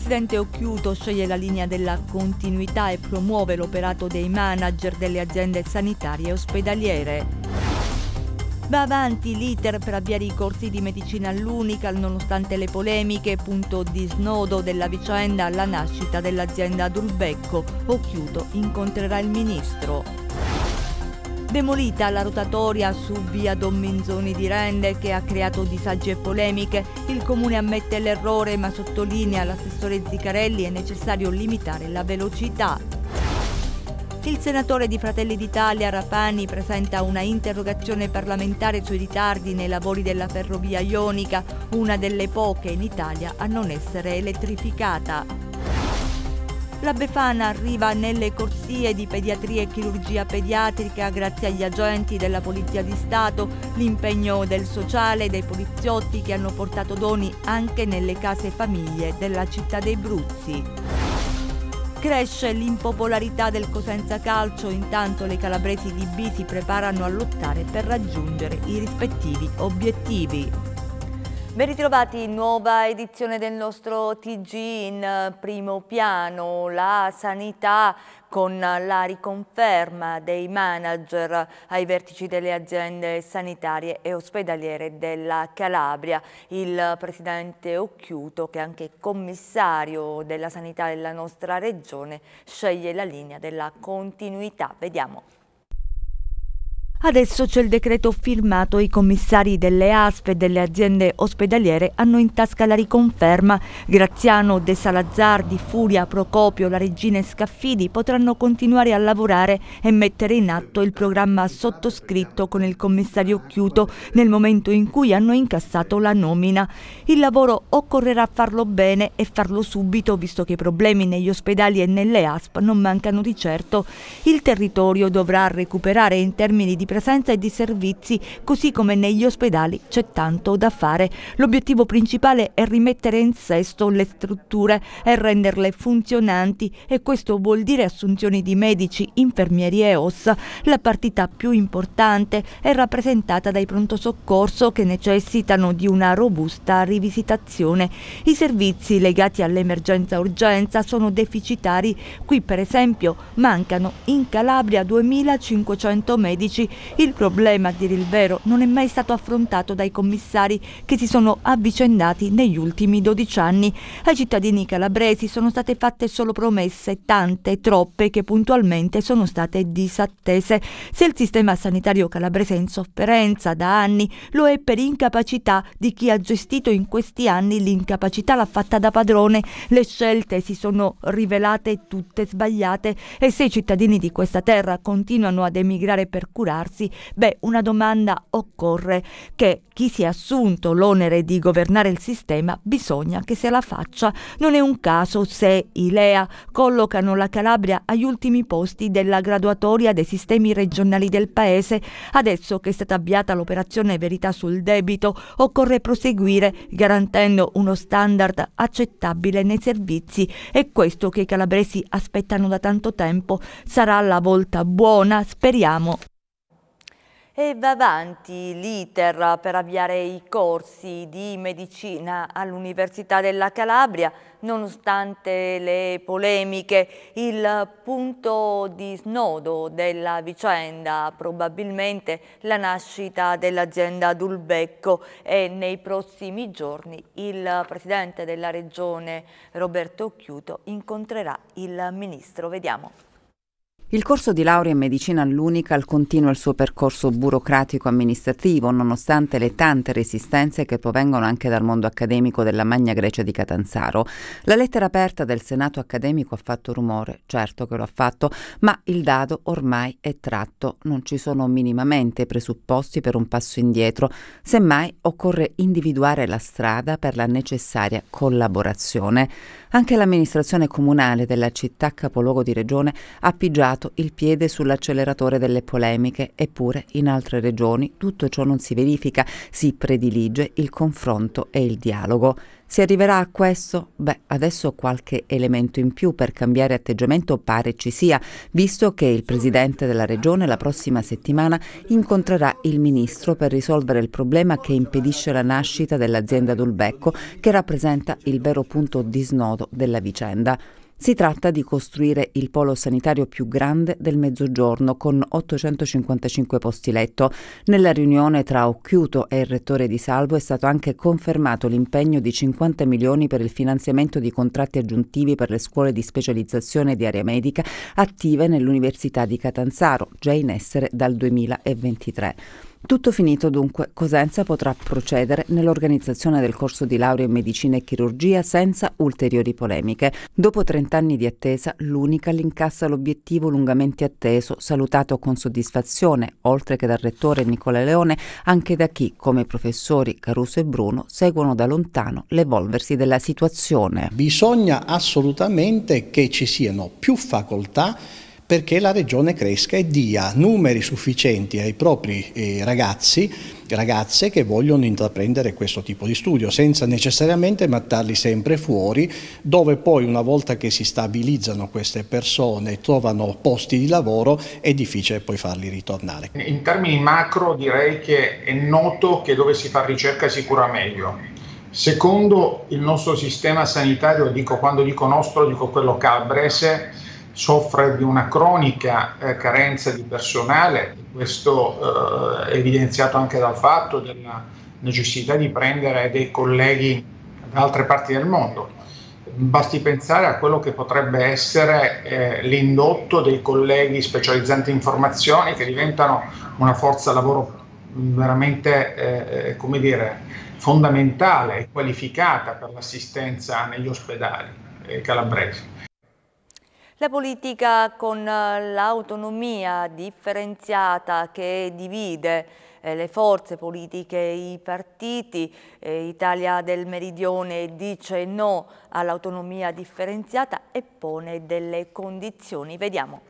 presidente Occhiuto sceglie la linea della continuità e promuove l'operato dei manager delle aziende sanitarie e ospedaliere. Va avanti l'iter per avviare i corsi di medicina all'Unical nonostante le polemiche, punto di snodo della vicenda alla nascita dell'azienda Durbecco. Occhiuto incontrerà il ministro. Demolita la rotatoria su via Don Menzoni di Rende che ha creato disagi e polemiche, il comune ammette l'errore ma sottolinea l'assessore Zicarelli è necessario limitare la velocità. Il senatore di Fratelli d'Italia Rapani presenta una interrogazione parlamentare sui ritardi nei lavori della ferrovia ionica, una delle poche in Italia a non essere elettrificata. La Befana arriva nelle corsie di pediatria e chirurgia pediatrica grazie agli agenti della Polizia di Stato, l'impegno del sociale e dei poliziotti che hanno portato doni anche nelle case famiglie della città dei Bruzzi. Cresce l'impopolarità del Cosenza Calcio, intanto le calabresi di B si preparano a lottare per raggiungere i rispettivi obiettivi. Ben ritrovati, nuova edizione del nostro TG in eh, primo piano, la sanità con la riconferma dei manager ai vertici delle aziende sanitarie e ospedaliere della Calabria. Il presidente Occhiuto, che è anche commissario della sanità della nostra regione, sceglie la linea della continuità. Vediamo. Adesso c'è il decreto firmato, i commissari delle ASP e delle aziende ospedaliere hanno in tasca la riconferma. Graziano, De Salazzardi, Furia, Procopio, la regina e Scaffidi potranno continuare a lavorare e mettere in atto il programma sottoscritto con il commissario Chiuto nel momento in cui hanno incassato la nomina. Il lavoro occorrerà farlo bene e farlo subito, visto che i problemi negli ospedali e nelle ASP non mancano di certo. Il territorio dovrà recuperare in termini di presenza e di servizi, così come negli ospedali c'è tanto da fare. L'obiettivo principale è rimettere in sesto le strutture e renderle funzionanti e questo vuol dire assunzioni di medici, infermieri e OS. La partita più importante è rappresentata dai pronto soccorso che necessitano di una robusta rivisitazione. I servizi legati all'emergenza-urgenza sono deficitari. Qui per esempio mancano in Calabria 2500 medici il problema, a dire il vero, non è mai stato affrontato dai commissari che si sono avvicendati negli ultimi 12 anni. Ai cittadini calabresi sono state fatte solo promesse, tante, troppe, che puntualmente sono state disattese. Se il sistema sanitario calabrese è in sofferenza da anni, lo è per incapacità di chi ha gestito in questi anni l'incapacità l'ha fatta da padrone. Le scelte si sono rivelate tutte sbagliate e se i cittadini di questa terra continuano ad emigrare per curarsi, farsi? Beh, una domanda occorre che chi si è assunto l'onere di governare il sistema bisogna che se la faccia. Non è un caso se i LEA collocano la Calabria agli ultimi posti della graduatoria dei sistemi regionali del Paese. Adesso che è stata avviata l'operazione Verità sul debito, occorre proseguire garantendo uno standard accettabile nei servizi. È questo che i calabresi aspettano da tanto tempo. Sarà la volta buona, speriamo. E va avanti l'iter per avviare i corsi di medicina all'Università della Calabria, nonostante le polemiche, il punto di snodo della vicenda probabilmente la nascita dell'azienda d'Ulbecco e nei prossimi giorni il Presidente della Regione Roberto Chiuto incontrerà il Ministro. Vediamo. Il corso di laurea in medicina all'Unical continua il suo percorso burocratico-amministrativo, nonostante le tante resistenze che provengono anche dal mondo accademico della Magna Grecia di Catanzaro. La lettera aperta del Senato accademico ha fatto rumore, certo che lo ha fatto, ma il dado ormai è tratto, non ci sono minimamente presupposti per un passo indietro, semmai occorre individuare la strada per la necessaria collaborazione. Anche l'amministrazione comunale della città capoluogo di regione ha pigiato piazzato il piede sull'acceleratore delle polemiche, eppure in altre regioni tutto ciò non si verifica, si predilige il confronto e il dialogo. Si arriverà a questo? Beh, adesso qualche elemento in più per cambiare atteggiamento pare ci sia, visto che il Presidente della Regione la prossima settimana incontrerà il Ministro per risolvere il problema che impedisce la nascita dell'azienda d'Ulbecco, che rappresenta il vero punto di snodo della vicenda. Si tratta di costruire il polo sanitario più grande del Mezzogiorno con 855 posti letto. Nella riunione tra Occhiuto e il rettore di Salvo è stato anche confermato l'impegno di 50 milioni per il finanziamento di contratti aggiuntivi per le scuole di specializzazione di area medica attive nell'Università di Catanzaro, già in essere dal 2023. Tutto finito dunque, Cosenza potrà procedere nell'organizzazione del corso di laurea in medicina e chirurgia senza ulteriori polemiche. Dopo 30 anni di attesa, l'unica l'incassa l'obiettivo lungamente atteso, salutato con soddisfazione, oltre che dal rettore Nicola Leone, anche da chi, come i professori Caruso e Bruno, seguono da lontano l'evolversi della situazione. Bisogna assolutamente che ci siano più facoltà perché la regione cresca e dia numeri sufficienti ai propri eh, ragazzi, ragazze che vogliono intraprendere questo tipo di studio, senza necessariamente mattarli sempre fuori, dove poi una volta che si stabilizzano queste persone, trovano posti di lavoro, è difficile poi farli ritornare. In termini macro direi che è noto che dove si fa ricerca si cura meglio. Secondo il nostro sistema sanitario, dico, quando dico nostro, dico quello calabrese, soffre di una cronica eh, carenza di personale, questo eh, evidenziato anche dal fatto della necessità di prendere dei colleghi da altre parti del mondo. Basti pensare a quello che potrebbe essere eh, l'indotto dei colleghi specializzanti in formazione che diventano una forza lavoro veramente eh, eh, come dire, fondamentale e qualificata per l'assistenza negli ospedali eh, calabresi. La politica con eh, l'autonomia differenziata che divide eh, le forze politiche, i partiti, eh, Italia del Meridione dice no all'autonomia differenziata e pone delle condizioni. Vediamo.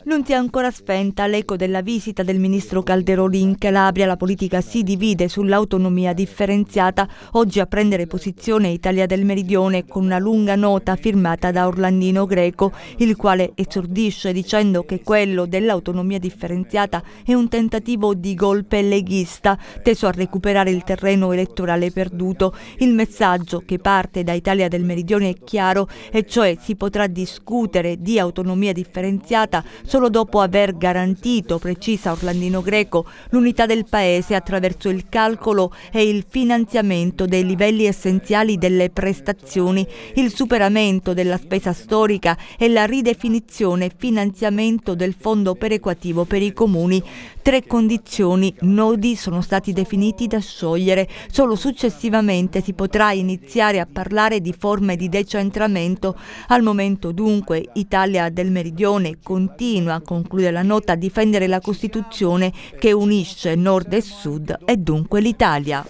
Non si è ancora spenta l'eco della visita del ministro Calderoli in Calabria. La politica si divide sull'autonomia differenziata. Oggi a prendere posizione Italia del Meridione con una lunga nota firmata da Orlandino Greco, il quale esordisce dicendo che quello dell'autonomia differenziata è un tentativo di golpe leghista teso a recuperare il terreno elettorale perduto. Il messaggio che parte da Italia del Meridione è chiaro e cioè si potrà discutere di autonomia differenziata solo dopo aver garantito, precisa Orlandino Greco, l'unità del Paese attraverso il calcolo e il finanziamento dei livelli essenziali delle prestazioni, il superamento della spesa storica e la ridefinizione e finanziamento del fondo perequativo per i comuni. Tre condizioni, nodi, sono stati definiti da sciogliere. Solo successivamente si potrà iniziare a parlare di forme di decentramento. Al momento dunque Italia del Meridione continua continua, conclude la nota, a difendere la Costituzione che unisce nord e sud e dunque l'Italia.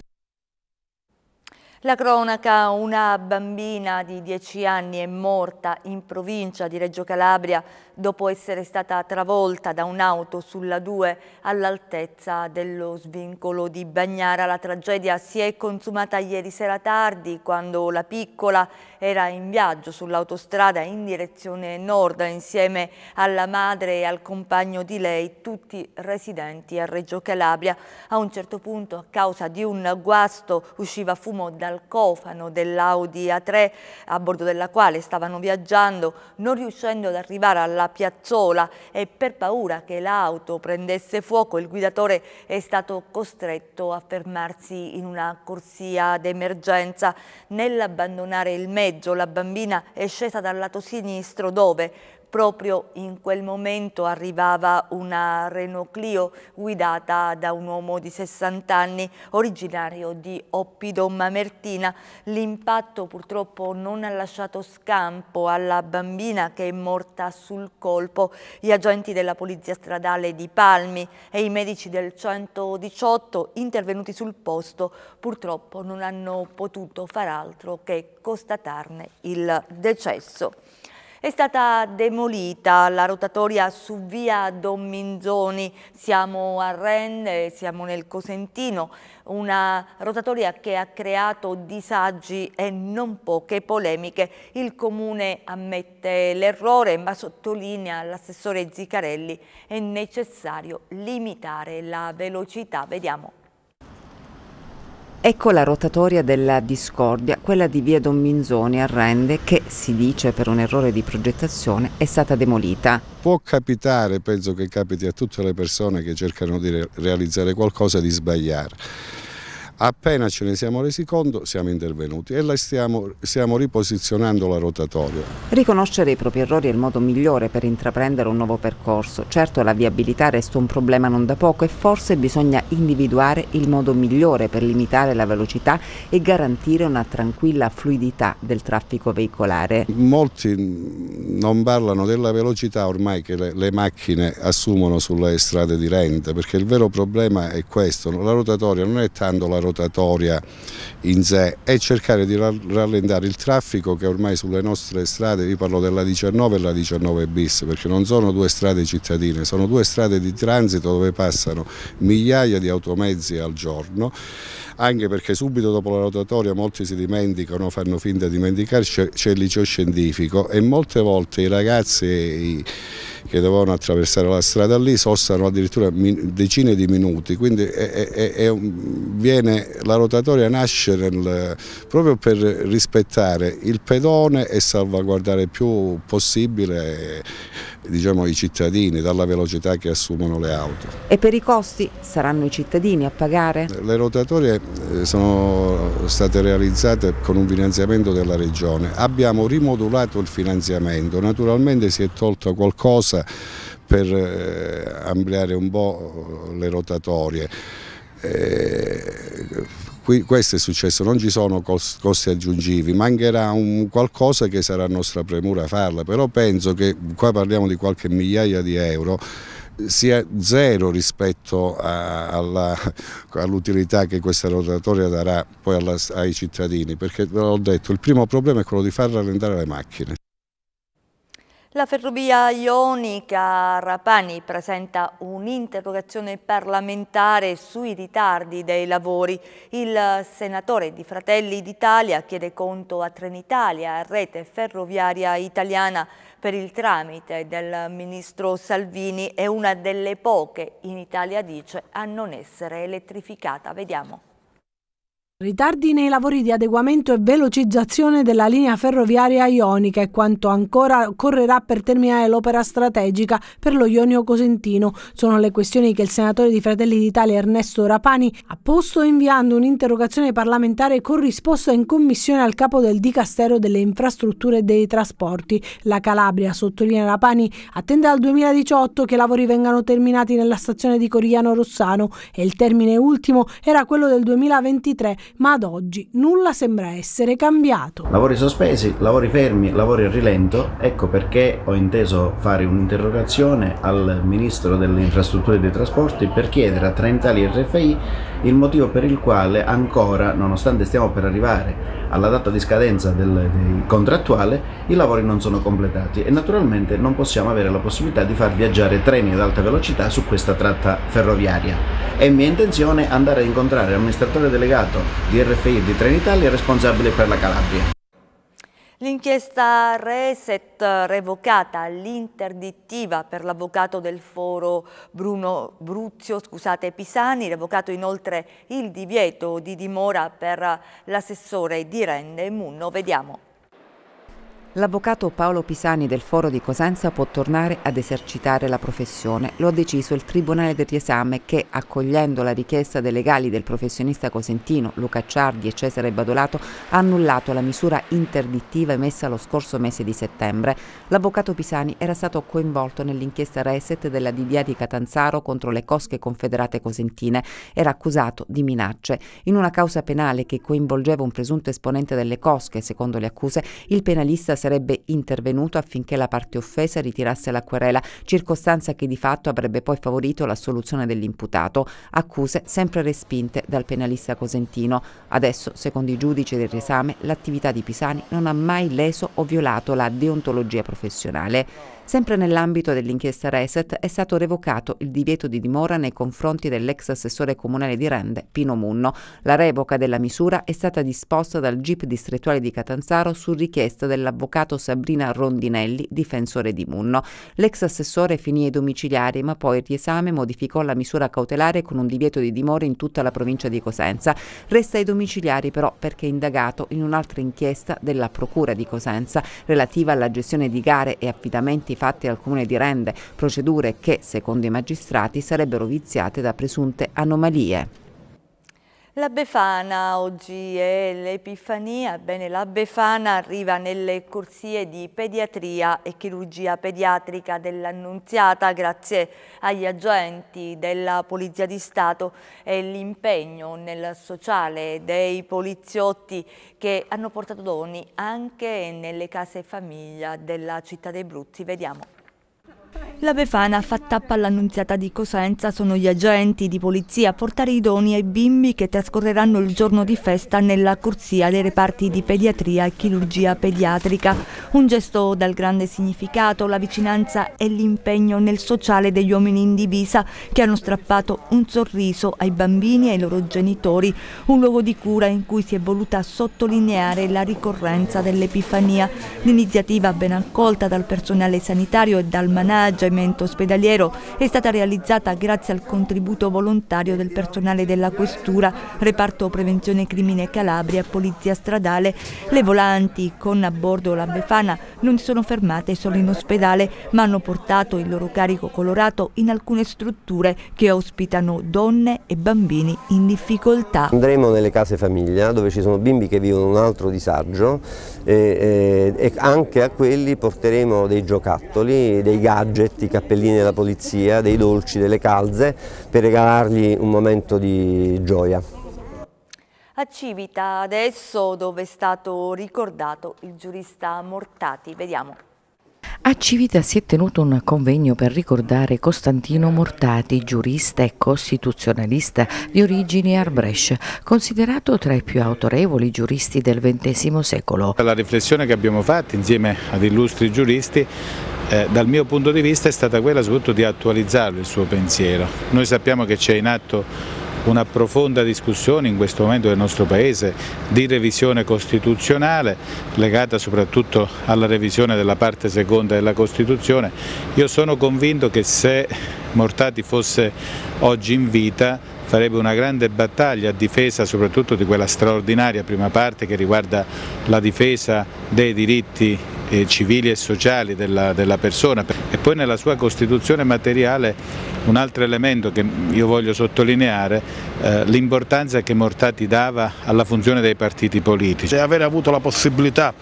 La cronaca, una bambina di 10 anni è morta in provincia di Reggio Calabria dopo essere stata travolta da un'auto sulla 2 all'altezza dello svincolo di Bagnara. La tragedia si è consumata ieri sera tardi quando la piccola era in viaggio sull'autostrada in direzione nord insieme alla madre e al compagno di lei, tutti residenti a Reggio Calabria. A un certo punto a causa di un guasto usciva fumo dal cofano dell'Audi A3 a bordo della quale stavano viaggiando non riuscendo ad arrivare alla piazzola e per paura che l'auto prendesse fuoco il guidatore è stato costretto a fermarsi in una corsia d'emergenza. Nell'abbandonare il mezzo la bambina è scesa dal lato sinistro dove Proprio in quel momento arrivava una Renault Clio guidata da un uomo di 60 anni originario di Oppido Mamertina. L'impatto purtroppo non ha lasciato scampo alla bambina che è morta sul colpo. Gli agenti della Polizia Stradale di Palmi e i medici del 118 intervenuti sul posto purtroppo non hanno potuto far altro che constatarne il decesso. È stata demolita la rotatoria su via Don Minzoni, siamo a Rennes, siamo nel Cosentino, una rotatoria che ha creato disagi e non poche polemiche. Il Comune ammette l'errore ma sottolinea l'assessore Zicarelli è necessario limitare la velocità. Vediamo. Ecco la rotatoria della discordia, quella di via Don Minzoni a Rende, che si dice per un errore di progettazione è stata demolita. Può capitare, penso che capiti a tutte le persone che cercano di realizzare qualcosa, di sbagliare. Appena ce ne siamo resi conto siamo intervenuti e la stiamo, stiamo riposizionando la rotatoria. Riconoscere i propri errori è il modo migliore per intraprendere un nuovo percorso. Certo la viabilità resta un problema non da poco e forse bisogna individuare il modo migliore per limitare la velocità e garantire una tranquilla fluidità del traffico veicolare. Molti non parlano della velocità ormai che le, le macchine assumono sulle strade di rente perché il vero problema è questo, la rotatoria non è tanto la rotatoria rotatoria in sé e cercare di rallentare il traffico che ormai sulle nostre strade, vi parlo della 19 e la 19 bis, perché non sono due strade cittadine, sono due strade di transito dove passano migliaia di automezzi al giorno, anche perché subito dopo la rotatoria molti si dimenticano, fanno finta di dimenticarci, c'è il liceo scientifico e molte volte i ragazzi che dovevano attraversare la strada lì sostano addirittura decine di minuti, quindi è, è, è, viene, la rotatoria nasce nel, proprio per rispettare il pedone e salvaguardare il più possibile diciamo, i cittadini dalla velocità che assumono le auto. E per i costi saranno i cittadini a pagare? Le rotatorie eh, sono state realizzate con un finanziamento della Regione, abbiamo rimodulato il finanziamento, naturalmente si è tolto qualcosa corsa per eh, ampliare un po' le rotatorie. Eh, questo è successo, non ci sono costi aggiuntivi, mancherà un qualcosa che sarà nostra premura farla, però penso che qua parliamo di qualche migliaia di euro sia zero rispetto all'utilità all che questa rotatoria darà poi alla, ai cittadini, perché l'ho detto, il primo problema è quello di far rallentare le macchine. La ferrovia ionica Rapani presenta un'interrogazione parlamentare sui ritardi dei lavori. Il senatore di Fratelli d'Italia chiede conto a Trenitalia, a rete ferroviaria italiana, per il tramite del ministro Salvini è una delle poche in Italia, dice, a non essere elettrificata. Vediamo. Ritardi nei lavori di adeguamento e velocizzazione della linea ferroviaria ionica e quanto ancora occorrerà per terminare l'opera strategica per lo Ionio Cosentino sono le questioni che il senatore di Fratelli d'Italia Ernesto Rapani ha posto inviando un'interrogazione parlamentare con risposta in commissione al capo del Dicastero delle Infrastrutture e dei Trasporti. La Calabria, sottolinea Rapani, attende al 2018 che i lavori vengano terminati nella stazione di Corigliano Rossano e il termine ultimo era quello del 2023 ma ad oggi nulla sembra essere cambiato. Lavori sospesi, lavori fermi, lavori a rilento, ecco perché ho inteso fare un'interrogazione al Ministro delle Infrastrutture e dei Trasporti per chiedere a Trentali RFI il motivo per il quale ancora, nonostante stiamo per arrivare alla data di scadenza del, contrattuale, i lavori non sono completati e naturalmente non possiamo avere la possibilità di far viaggiare treni ad alta velocità su questa tratta ferroviaria. È mia intenzione andare a incontrare l'amministratore delegato di RFI di Trenitalia responsabile per la Calabria. L'inchiesta Reset revocata l'interdittiva per l'avvocato del foro Bruno Bruzio scusate, Pisani, revocato inoltre il divieto di dimora per l'assessore di Rende Munno. Vediamo. L'avvocato Paolo Pisani del Foro di Cosenza può tornare ad esercitare la professione. Lo ha deciso il Tribunale del Riesame che, accogliendo la richiesta dei legali del professionista cosentino Luca Ciardi e Cesare Badolato, ha annullato la misura interdittiva emessa lo scorso mese di settembre. L'avvocato Pisani era stato coinvolto nell'inchiesta Reset della DDA di Catanzaro contro le cosche confederate cosentine. Era accusato di minacce. In una causa penale che coinvolgeva un presunto esponente delle cosche, secondo le accuse, il penalista Sergio sarebbe intervenuto affinché la parte offesa ritirasse la querela, circostanza che di fatto avrebbe poi favorito l'assoluzione dell'imputato, accuse sempre respinte dal penalista cosentino. Adesso, secondo i giudici del riesame, l'attività di Pisani non ha mai leso o violato la deontologia professionale. Sempre nell'ambito dell'inchiesta Reset è stato revocato il divieto di dimora nei confronti dell'ex assessore comunale di Rende, Pino Munno. La revoca della misura è stata disposta dal GIP distrettuale di Catanzaro su richiesta dell'avvocato Sabrina Rondinelli, difensore di Munno. L'ex assessore finì ai domiciliari, ma poi il riesame modificò la misura cautelare con un divieto di dimora in tutta la provincia di Cosenza. Resta ai domiciliari però perché è indagato in un'altra inchiesta della Procura di Cosenza relativa alla gestione di gare e affidamenti fatti alcune dirende, procedure che, secondo i magistrati, sarebbero viziate da presunte anomalie. La Befana oggi è l'Epifania, bene la Befana arriva nelle corsie di pediatria e chirurgia pediatrica dell'Annunziata grazie agli agenti della Polizia di Stato e l'impegno nel sociale dei poliziotti che hanno portato doni anche nelle case famiglia della città dei Bruzzi. Vediamo. La Befana fa tappa all'annunziata di Cosenza, sono gli agenti di polizia a portare i doni ai bimbi che trascorreranno il giorno di festa nella corsia dei reparti di pediatria e chirurgia pediatrica. Un gesto dal grande significato, la vicinanza e l'impegno nel sociale degli uomini in divisa che hanno strappato un sorriso ai bambini e ai loro genitori, un luogo di cura in cui si è voluta sottolineare la ricorrenza dell'Epifania. L'iniziativa ben accolta dal personale sanitario e dal manager intervento ospedaliero è stata realizzata grazie al contributo volontario del personale della Questura, Reparto Prevenzione Crimine Calabria, Polizia Stradale. Le volanti con a bordo la Befana non si sono fermate solo in ospedale, ma hanno portato il loro carico colorato in alcune strutture che ospitano donne e bambini in difficoltà. Andremo nelle case famiglia dove ci sono bimbi che vivono un altro disagio e, e, e anche a quelli porteremo dei giocattoli, dei gadget i cappellini della polizia, dei dolci, delle calze per regalargli un momento di gioia. A Civita adesso dove è stato ricordato il giurista Mortati, vediamo. A Civita si è tenuto un convegno per ricordare Costantino Mortati, giurista e costituzionalista di origini Arbrecht, considerato tra i più autorevoli giuristi del XX secolo. La riflessione che abbiamo fatto insieme ad illustri giuristi eh, dal mio punto di vista è stata quella soprattutto di attualizzarlo il suo pensiero. Noi sappiamo che c'è in atto una profonda discussione in questo momento del nostro Paese di revisione costituzionale legata soprattutto alla revisione della parte seconda della Costituzione. Io sono convinto che se Mortati fosse oggi in vita farebbe una grande battaglia a difesa soprattutto di quella straordinaria prima parte che riguarda la difesa dei diritti eh, civili e sociali della, della persona e poi nella sua costituzione materiale un altro elemento che io voglio sottolineare è eh, l'importanza che Mortati dava alla funzione dei partiti politici. E avere avuto la possibilità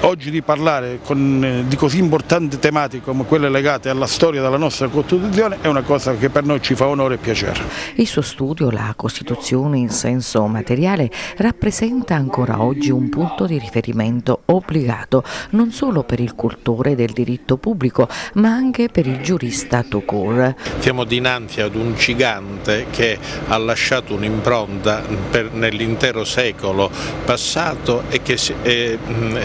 oggi di parlare con, eh, di così importanti tematiche come quelle legate alla storia della nostra Costituzione è una cosa che per noi ci fa onore e piacere. Il suo studio, la Costituzione in senso materiale, rappresenta ancora oggi un punto di riferimento obbligato non solo per il cultore del diritto pubblico ma anche per il giurista Tocor. Stiamo dinanzi ad un gigante che ha lasciato un'impronta nell'intero secolo passato e che si è,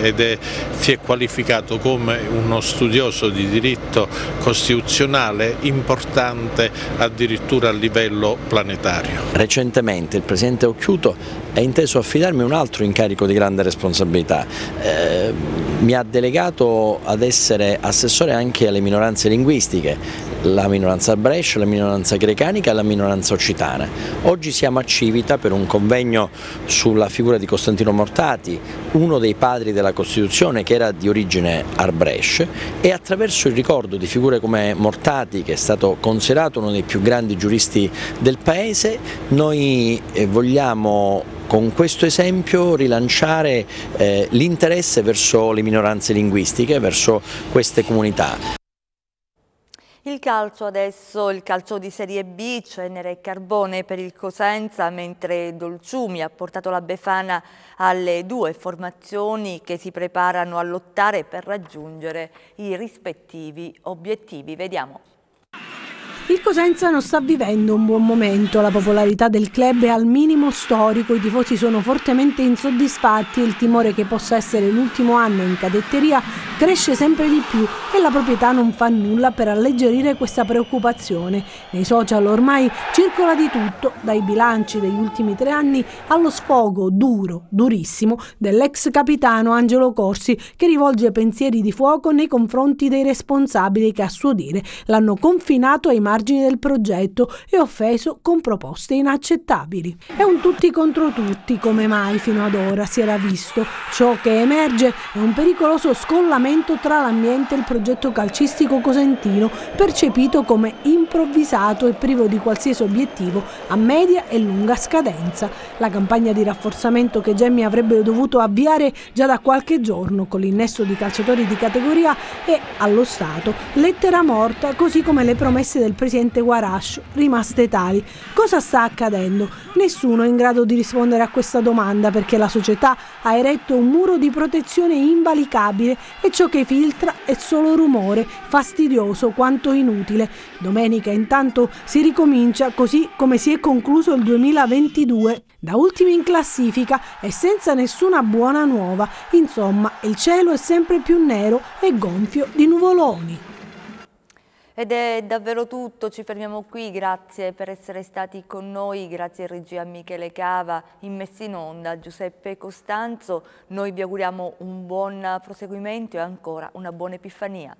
ed è, si è qualificato come uno studioso di diritto costituzionale importante addirittura a livello planetario. Recentemente il Presidente Occhiuto è inteso affidarmi un altro incarico di grande responsabilità. Eh, mi ha delegato ad essere assessore anche alle minoranze linguistiche, la minoranza brescia, la minoranza grecanica e la minoranza occitana. Oggi siamo a Civita per un convegno sulla figura di Costantino Mortati, uno dei padri della Costituzione che era di origine arbresce e attraverso il ricordo di figure come Mortati, che è stato considerato uno dei più grandi giuristi del paese, noi eh, vogliamo con questo esempio rilanciare eh, l'interesse verso le minoranze linguistiche, verso queste comunità. Il calcio adesso, il calcio di Serie B, Cenere e Carbone per il Cosenza, mentre Dolciumi ha portato la Befana alle due formazioni che si preparano a lottare per raggiungere i rispettivi obiettivi. Vediamo. Il Cosenza non sta vivendo un buon momento, la popolarità del club è al minimo storico, i tifosi sono fortemente insoddisfatti e il timore che possa essere l'ultimo anno in cadetteria cresce sempre di più e la proprietà non fa nulla per alleggerire questa preoccupazione. Nei social ormai circola di tutto, dai bilanci degli ultimi tre anni allo sfogo duro, durissimo, dell'ex capitano Angelo Corsi che rivolge pensieri di fuoco nei confronti dei responsabili che a suo dire l'hanno confinato ai margini del progetto e offeso con proposte inaccettabili. È un tutti contro tutti come mai fino ad ora si era visto. Ciò che emerge è un pericoloso scollamento collegamento tra l'ambiente e il progetto calcistico cosentino, percepito come improvvisato e privo di qualsiasi obiettivo a media e lunga scadenza. La campagna di rafforzamento che Gemmi avrebbe dovuto avviare già da qualche giorno con l'innesto di calciatori di categoria è, allo Stato, lettera morta, così come le promesse del presidente Warash rimaste tali. Cosa sta accadendo? Nessuno è in grado di rispondere a questa domanda perché la società ha eretto un muro di protezione invalicabile e Ciò che filtra è solo rumore, fastidioso quanto inutile. Domenica intanto si ricomincia così come si è concluso il 2022, da ultimi in classifica e senza nessuna buona nuova. Insomma, il cielo è sempre più nero e gonfio di nuvoloni. Ed è davvero tutto, ci fermiamo qui, grazie per essere stati con noi, grazie a regia Michele Cava, in messa in onda Giuseppe Costanzo, noi vi auguriamo un buon proseguimento e ancora una buona Epifania.